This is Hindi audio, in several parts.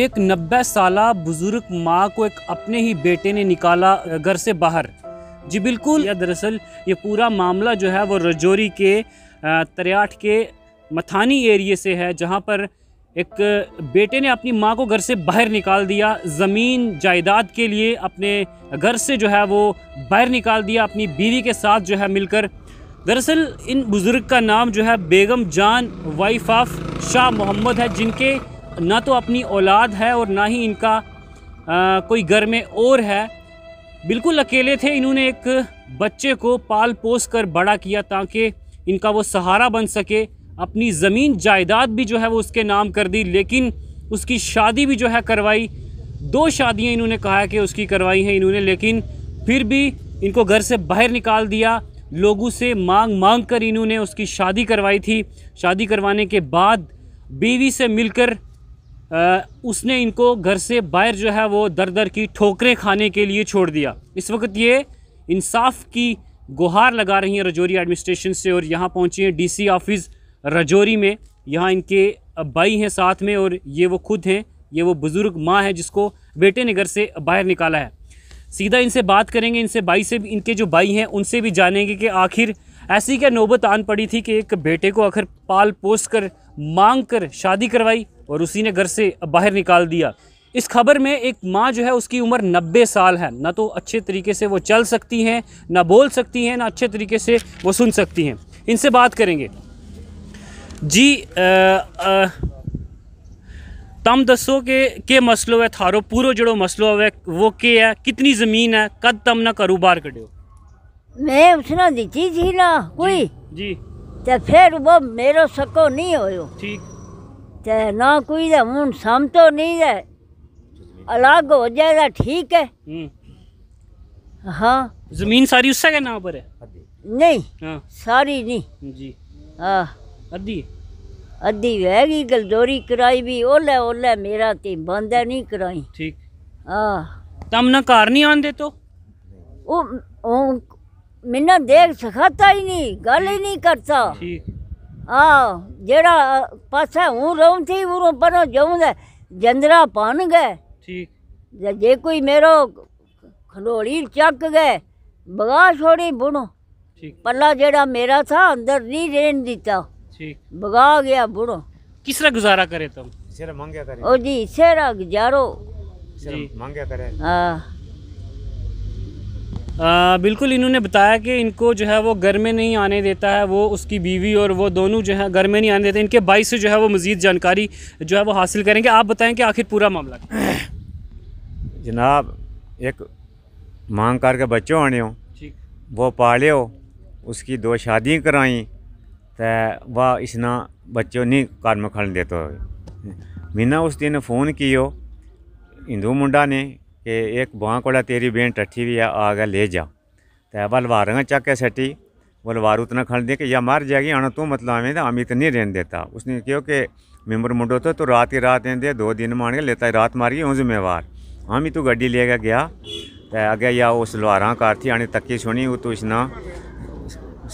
एक नब्बे साल बुजुर्ग माँ को एक अपने ही बेटे ने निकाला घर से बाहर जी बिल्कुल यह दरअसल ये पूरा मामला जो है वो रजौरी के तरियाठ के मथानी एरिए से है जहाँ पर एक बेटे ने अपनी माँ को घर से बाहर निकाल दिया ज़मीन जायदाद के लिए अपने घर से जो है वो बाहर निकाल दिया अपनी बीवी के साथ जो है मिलकर दरअसल इन बुज़ुर्ग का नाम जो है बेगम जान वाइफ ऑफ शाह मोहम्मद है जिनके ना तो अपनी औलाद है और ना ही इनका आ, कोई घर में और है बिल्कुल अकेले थे इन्होंने एक बच्चे को पाल पोस कर बड़ा किया ताकि इनका वो सहारा बन सके अपनी ज़मीन जायदाद भी जो है वो उसके नाम कर दी लेकिन उसकी शादी भी जो है करवाई दो शादियाँ इन्होंने कहा है कि उसकी करवाई हैं इन्होंने लेकिन फिर भी इनको घर से बाहर निकाल दिया लोगों से मांग मांग कर इन्होंने उसकी शादी करवाई थी शादी करवाने के बाद बीवी से मिलकर उसने इनको घर से बाहर जो है वो दर दर की ठोकरें खाने के लिए छोड़ दिया इस वक्त ये इंसाफ की गुहार लगा रही हैं रजौरी एडमिनिस्ट्रेशन से और यहाँ पहुँची हैं डी ऑफिस रजौरी में यहाँ इनके भाई हैं साथ में और ये वो खुद हैं ये वो बुज़ुर्ग माँ है जिसको बेटे ने घर से बाहर निकाला है सीधा इनसे बात करेंगे इनसे भाई से भी इनके जो भाई हैं उनसे भी जानेंगे कि आखिर ऐसी क्या नौबत आन पड़ी थी कि एक बेटे को आखिर पाल पोस कर मांग कर शादी करवाई और उसी ने घर से बाहर निकाल दिया इस खबर में एक माँ जो है उसकी उम्र 90 साल है ना तो अच्छे तरीके से वो चल सकती हैं ना बोल सकती हैं ना अच्छे तरीके से वो सुन सकती हैं इनसे बात करेंगे जी तम दसो के के मसलो है थारो पूरो जड़ो मसलो है वो के है कितनी जमीन है कद तम ना कारोबार कटो मैं उसने दी जी ना कोई जी, जी। तो फिर वो मेरा सको नहीं हो ठीक चाहे ना कोई दे हूँ सम तो नहीं है अलग हो जाएगा ठीक है हम्म। हाँ जमीन सारी उससे के नाम पर है नहीं हाँ। सारी नहीं जी हाँ अद्धी अद्धी रह गलदोरी कराई भी ओले ओले मेरा ते बंद नहीं कराई ठीक हाँ तम तो ना कार नहीं आंदे तो ओ, ओ मैंने देख सकता ही नहीं गल ही नहीं करता ठीक ਆ ਜਿਹੜਾ ਪਾਸਾ ਹੂੰ ਰਹੂੰ ਥੀ ਉਰੋਂ ਪਰੋਂ ਜਾਉਂਦਾ ਜੰਦਰਾ ਪਾਣ ਗਏ ਠੀਕ ਜੇ ਕੋਈ ਮੇਰੋ ਖਲੋੜੀ ਚੱਕ ਗਏ ਬਗਾ ਛੋੜੀ ਬੁਣੋ ਠੀਕ ਪੱਲਾ ਜਿਹੜਾ ਮੇਰਾ ਥਾ ਅੰਦਰ ਨਹੀਂ ਰਹਿਣ ਦਿੱਤਾ ਠੀਕ ਬਗਾ ਗਿਆ ਬੁਣੋ ਕਿਸ ਤਰ੍ਹਾਂ ਗੁਜ਼ਾਰਾ ਕਰੇ ਤੁਮ ਸਿਰ ਮੰਗਿਆ ਕਰੇ ਉਹ ਜੀ ਸਿਰ ਗੁਜ਼ਾਰੋ ਸਿਰ ਮੰਗਿਆ ਕਰੇ ਹਾਂ आ, बिल्कुल इन्होंने बताया कि इनको जो है वो घर में नहीं आने देता है वो उसकी बीवी और वो दोनों जो है घर में नहीं आने देते इनके बाइस से जो है वो मज़ीद जानकारी जो है वो हासिल करेंगे आप बताएं कि आखिर पूरा मामला जनाब एक मांग करके के बच्चों आने हो वो पाले हो उसकी दो शादी कराई तो वह इसना बच्चों नहीं कार में खड़न देते हो उस दिन फ़ोन किया हिंदू मुंडा ने कि एक को तेरी बेन टट्ठी भी है आगे ले जा तो बलवार वारेंगे चक्के सटी बोल उतना खड़ दे कि या मर जाएगी आना तू मतलब आवे तो अमित नहीं रेन देता उसने क्यों कि मेम्बर मुंडो तो तू रात ही रात दे दो दिन मान के लेता रात मार गई हूँ जिम्मेवार हम ही तू गड्डी लेकर गया तो अगे या उस लुहारा कार थी आने तकी सुनी वो तू इसना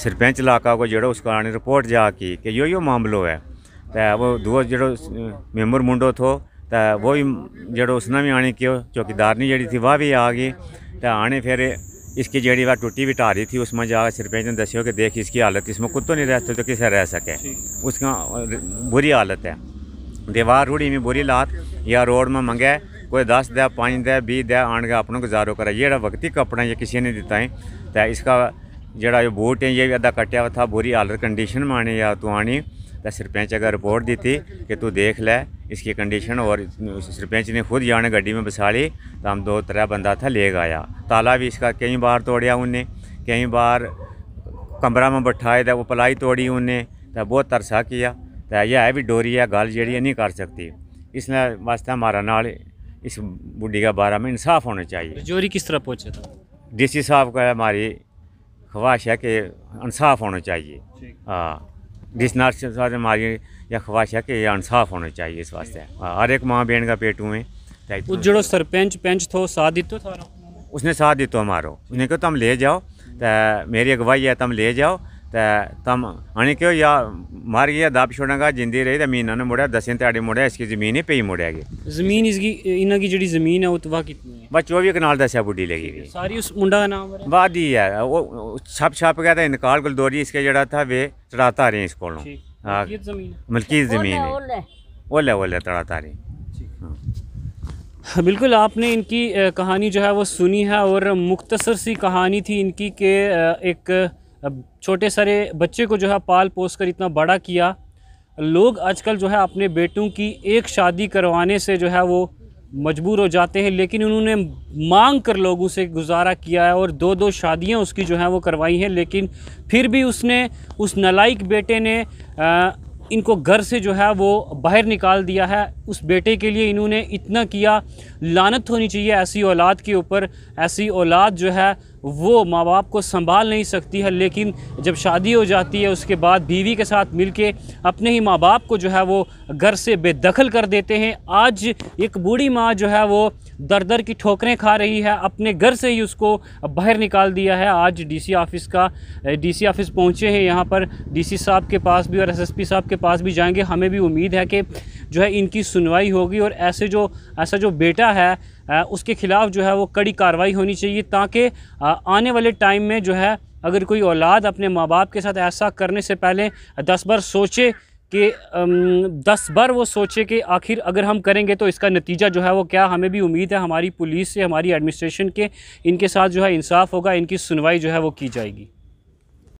सरपंच इलाका को जो उसका आने रिपोर्ट जा की कि यो यो मामलो है तो वो दो जो मेम्बर मुंडो थो तो वो भी जो उसने बी आने की चौकीदारनी जी थी वह भी आ गई तो आने फिर इसकी जेड़ी वह टूटी हुई टारी थी उसमें जाकर सरपंच ने दसियो कि देख इसकी हालत इसमें कुत्तों नहीं रह सकते तो किसे रह सके उसका बुरी हालत है दीवार रूढ़ी में बुरी लात या रोड में मंगे कोई दस दे पाँच दे बीस दे आन के अपनों गुजारो करा ये वक्ती कपड़ा ये किसी ने दिता है तो इसका जोड़ा जो बूट है ये भी आधा कटिया था बुरी हालत कंडीशन में आने या तो आनी तो सरपंच अगर रिपोर्ट दी थी कि तू देख ले इसकी कंडीशन और सरपंच ने खुद जाने गड्डी में बसा ली तो हम दो तरह बंदा था ले आया ताला भी इसका कई बार तोड़िया उनने कई बार कमरा में बैठाए तो वो पलाई तोड़ी उनने तो बहुत तरसा किया तो यह है भी डोरी है गल जी नहीं कर सकती इसने वास्ते हमारा नाल इस बुढ़ी का बारे में इंसाफ होना चाहिए तो जोरी किस तरह पहुँचा था डी साहब का हमारी ख्वाहिश है कि इंसाफ होना चाहिए हाँ जिस नार हमारी यह ख्वाहिश है कि यह इंसाफ होना चाहिए इस वास्ते हर एक माँ बहन का पेट हुए तो जो सरपंच पंच थो साथ दितो था उसने साथ दितो हमारो उसने कहो तुम ले जाओ तो मेरी अगवाई है तुम ले जाओ तो तुम हने कहो या मार गया दब छोड़ेगा जिंदी रही तो मीना ने मुड़िया दसें ध्याड़े मुड़िया इसकी जमीन ही पे ही मुड़िया जमीन इसकी इन्हों की जी जमीन है वो तबाह कितनी बस चौबी कनाल ਦੱਸਿਆ बुढ़ी लगी हुई सारी उस मुंडा का नाम है वादी है वो छप छप गया था इनकाल गुलदौरी इसके जरा था वे तड़ाता तारे इसको ठीक हाँ। मलकी जमीन ओले ओले तड़ा तारे हाँ। हाँ, बिल्कुल आपने इनकी कहानी जो है वो सुनी है और मुख्तसर सी कहानी थी इनकी के एक छोटे सारे बच्चे को जो है पाल पोस कर इतना बड़ा किया लोग आजकल जो है अपने बेटों की एक शादी करवाने से जो है वो मजबूर हो जाते हैं लेकिन उन्होंने मांग कर लोगों से गुजारा किया है और दो दो शादियां उसकी जो हैं वो करवाई हैं लेकिन फिर भी उसने उस नलाइक बेटे ने आ, इनको घर से जो है वो बाहर निकाल दिया है उस बेटे के लिए इन्होंने इतना किया लानत होनी चाहिए ऐसी औलाद के ऊपर ऐसी औलाद जो है वो माँ बाप को संभाल नहीं सकती है लेकिन जब शादी हो जाती है उसके बाद बीवी के साथ मिलके अपने ही माँ बाप को जो है वो घर से बेदखल कर देते हैं आज एक बूढ़ी माँ जो है वो दर दर की ठोकरें खा रही है अपने घर से ही उसको बाहर निकाल दिया है आज डीसी ऑफिस का डीसी ऑफिस पहुंचे हैं यहाँ पर डीसी साहब के पास भी और एसएसपी साहब के पास भी जाएंगे हमें भी उम्मीद है कि जो है इनकी सुनवाई होगी और ऐसे जो ऐसा जो बेटा है उसके ख़िलाफ़ जो है वो कड़ी कार्रवाई होनी चाहिए ताकि आने वाले टाइम में जो है अगर कोई औलाद अपने माँ बाप के साथ ऐसा करने से पहले दस बार सोचे कि दस बार वो सोचे कि आखिर अगर हम करेंगे तो इसका नतीजा जो है वो क्या हमें भी उम्मीद है हमारी पुलिस से हमारी एडमिनिस्ट्रेशन के इनके साथ जो है इंसाफ होगा इनकी सुनवाई जो है वो की जाएगी